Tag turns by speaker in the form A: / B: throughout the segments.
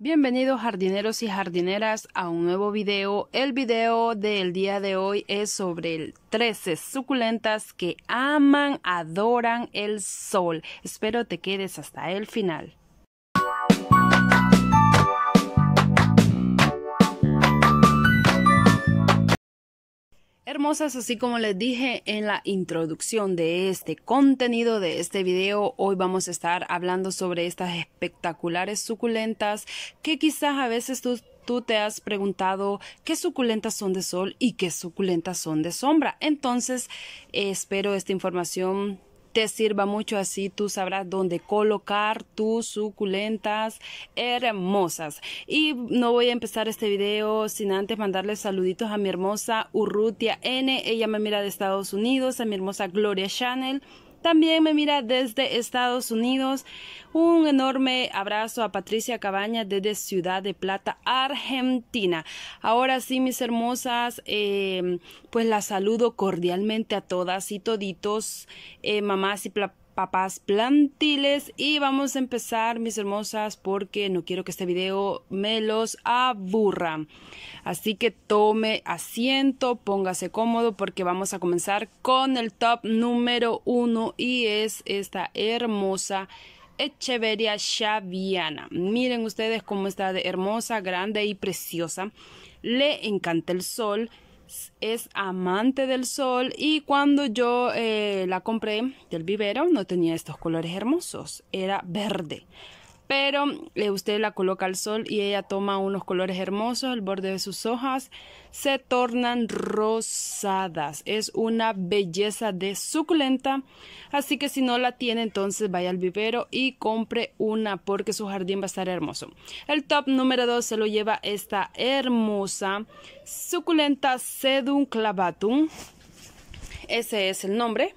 A: Bienvenidos jardineros y jardineras a un nuevo video. El video del día de hoy es sobre el 13 suculentas que aman, adoran el sol. Espero te quedes hasta el final. así como les dije en la introducción de este contenido de este video, hoy vamos a estar hablando sobre estas espectaculares suculentas que quizás a veces tú te has preguntado qué suculentas son de sol y qué suculentas son de sombra. Entonces, eh, espero esta información te sirva mucho así tú sabrás dónde colocar tus suculentas hermosas. Y no voy a empezar este video sin antes mandarles saluditos a mi hermosa Urrutia N. Ella me mira de Estados Unidos, a mi hermosa Gloria Chanel. También me mira desde Estados Unidos. Un enorme abrazo a Patricia Cabaña desde Ciudad de Plata, Argentina. Ahora sí, mis hermosas, eh, pues las saludo cordialmente a todas y toditos, eh, mamás y papás papas plantiles y vamos a empezar mis hermosas porque no quiero que este video me los aburra así que tome asiento póngase cómodo porque vamos a comenzar con el top número uno y es esta hermosa Echeveria Xaviana. Miren ustedes cómo está hermosa, grande y preciosa. Le encanta el sol es amante del sol y cuando yo eh, la compré del vivero no tenía estos colores hermosos, era verde pero eh, usted la coloca al sol y ella toma unos colores hermosos, el borde de sus hojas se tornan rosadas, es una belleza de suculenta, así que si no la tiene entonces vaya al vivero y compre una porque su jardín va a estar hermoso. El top número 2 se lo lleva esta hermosa suculenta sedum clavatum, ese es el nombre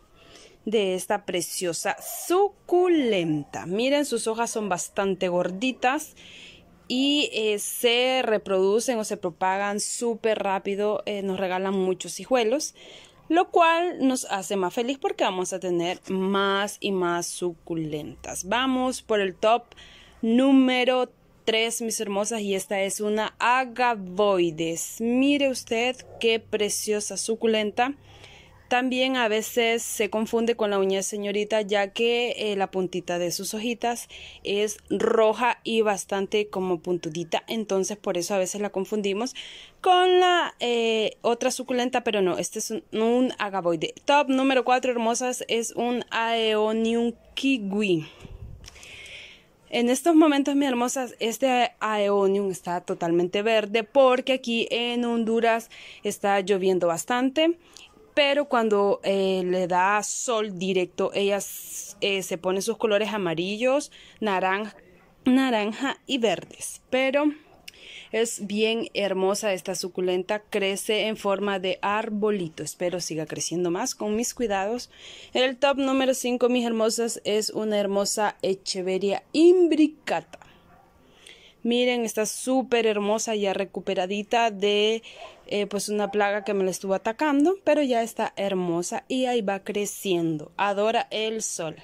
A: de esta preciosa suculenta. Miren, sus hojas son bastante gorditas y eh, se reproducen o se propagan súper rápido, eh, nos regalan muchos hijuelos, lo cual nos hace más feliz porque vamos a tener más y más suculentas. Vamos por el top número 3, mis hermosas, y esta es una agavoides. Mire usted qué preciosa suculenta. También a veces se confunde con la uña señorita ya que eh, la puntita de sus hojitas es roja y bastante como puntudita, entonces por eso a veces la confundimos con la eh, otra suculenta, pero no, este es un, un agaboide. Top número 4, hermosas, es un Aeonium kiwi. En estos momentos, mi hermosas, este Aeonium está totalmente verde porque aquí en Honduras está lloviendo bastante pero cuando eh, le da sol directo, ella eh, se pone sus colores amarillos, naranja, naranja y verdes. Pero es bien hermosa esta suculenta, crece en forma de arbolito. Espero siga creciendo más con mis cuidados. El top número 5, mis hermosas, es una hermosa Echeveria imbricata. Miren, está súper hermosa, ya recuperadita de eh, pues una plaga que me la estuvo atacando, pero ya está hermosa y ahí va creciendo. Adora el sol.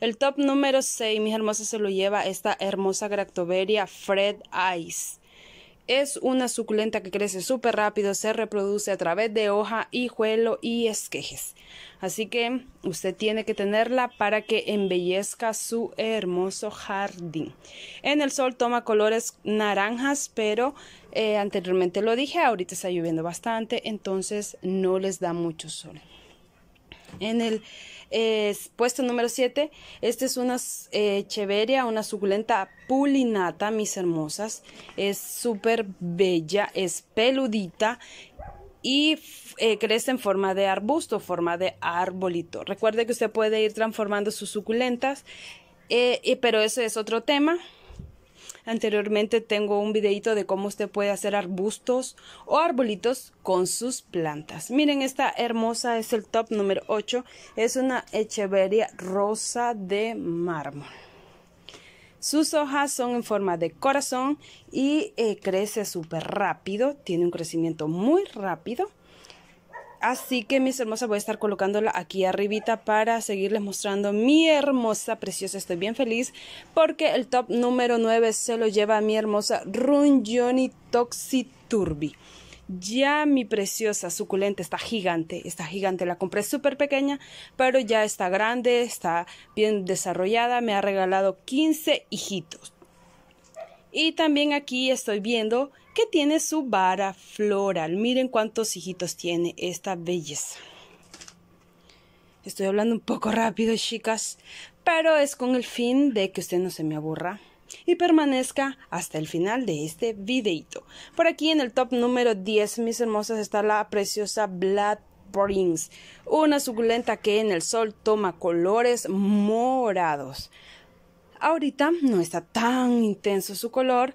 A: El top número 6, mis hermosas, se lo lleva esta hermosa Gractoveria Fred Ice. Es una suculenta que crece súper rápido, se reproduce a través de hoja, hijuelo y esquejes. Así que usted tiene que tenerla para que embellezca su hermoso jardín. En el sol toma colores naranjas, pero eh, anteriormente lo dije, ahorita está lloviendo bastante, entonces no les da mucho sol. En el eh, puesto número 7, esta es una eh, cheveria, una suculenta pulinata, mis hermosas. Es súper bella, es peludita y eh, crece en forma de arbusto, forma de arbolito. Recuerde que usted puede ir transformando sus suculentas, pero eso es otro tema. Anteriormente tengo un videito de cómo usted puede hacer arbustos o arbolitos con sus plantas. Miren, esta hermosa es el top número 8. Es una echeveria rosa de mármol. Sus hojas son en forma de corazón y eh, crece súper rápido. Tiene un crecimiento muy rápido. Así que mis hermosas voy a estar colocándola aquí arribita para seguirles mostrando mi hermosa, preciosa. Estoy bien feliz porque el top número 9 se lo lleva mi hermosa Runjoni Toxiturbi. Ya mi preciosa suculenta está gigante, está gigante. La compré súper pequeña, pero ya está grande, está bien desarrollada. Me ha regalado 15 hijitos. Y también aquí estoy viendo tiene su vara floral. Miren cuántos hijitos tiene esta belleza. Estoy hablando un poco rápido, chicas, pero es con el fin de que usted no se me aburra y permanezca hasta el final de este videito. Por aquí en el top número 10, mis hermosas, está la preciosa Blood Prince, una suculenta que en el sol toma colores morados. Ahorita no está tan intenso su color,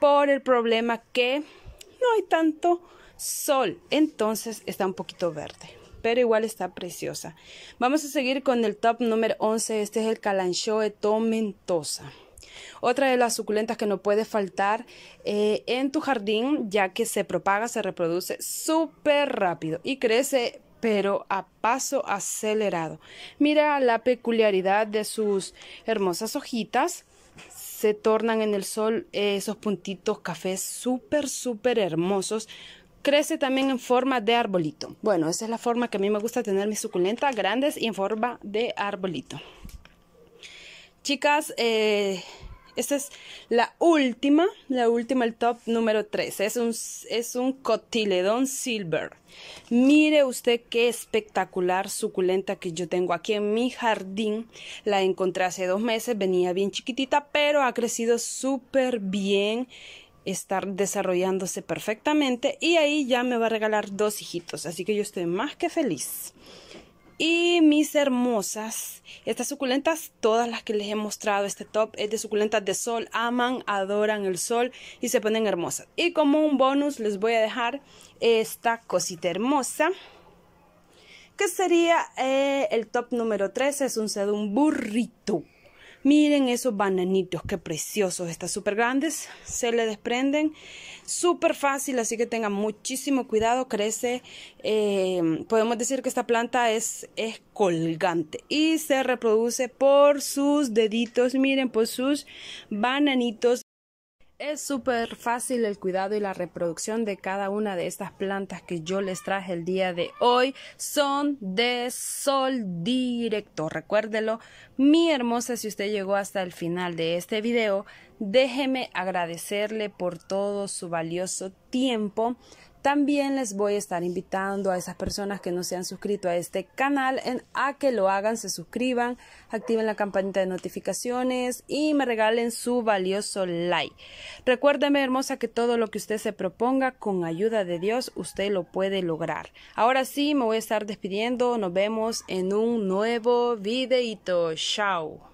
A: por el problema que no hay tanto sol, entonces está un poquito verde, pero igual está preciosa. Vamos a seguir con el top número 11, este es el Calanchoe tomentosa. Otra de las suculentas que no puede faltar eh, en tu jardín, ya que se propaga, se reproduce súper rápido y crece pero a paso acelerado. Mira la peculiaridad de sus hermosas hojitas se tornan en el sol eh, esos puntitos cafés súper, súper hermosos. Crece también en forma de arbolito. Bueno, esa es la forma que a mí me gusta tener mis suculentas grandes y en forma de arbolito. Chicas, eh, esta es la última, la última, el top número 3. Es un, es un cotiledón silver. Mire usted qué espectacular suculenta que yo tengo aquí en mi jardín. La encontré hace dos meses, venía bien chiquitita, pero ha crecido súper bien. Está desarrollándose perfectamente y ahí ya me va a regalar dos hijitos. Así que yo estoy más que feliz. Y mis hermosas, estas suculentas, todas las que les he mostrado, este top es de suculentas de sol, aman, adoran el sol y se ponen hermosas. Y como un bonus les voy a dejar esta cosita hermosa que sería eh, el top número 13, es un sedum burrito. Miren esos bananitos, qué preciosos, están súper grandes, se le desprenden súper fácil, así que tengan muchísimo cuidado, crece, eh, podemos decir que esta planta es, es colgante y se reproduce por sus deditos, miren, por sus bananitos es súper fácil el cuidado y la reproducción de cada una de estas plantas que yo les traje el día de hoy. Son de sol directo, recuérdelo. Mi hermosa, si usted llegó hasta el final de este video, déjeme agradecerle por todo su valioso tiempo. También les voy a estar invitando a esas personas que no se han suscrito a este canal a que lo hagan, se suscriban, activen la campanita de notificaciones y me regalen su valioso like. Recuérdeme, hermosa, que todo lo que usted se proponga con ayuda de Dios, usted lo puede lograr. Ahora sí, me voy a estar despidiendo. Nos vemos en un nuevo videito. Chao.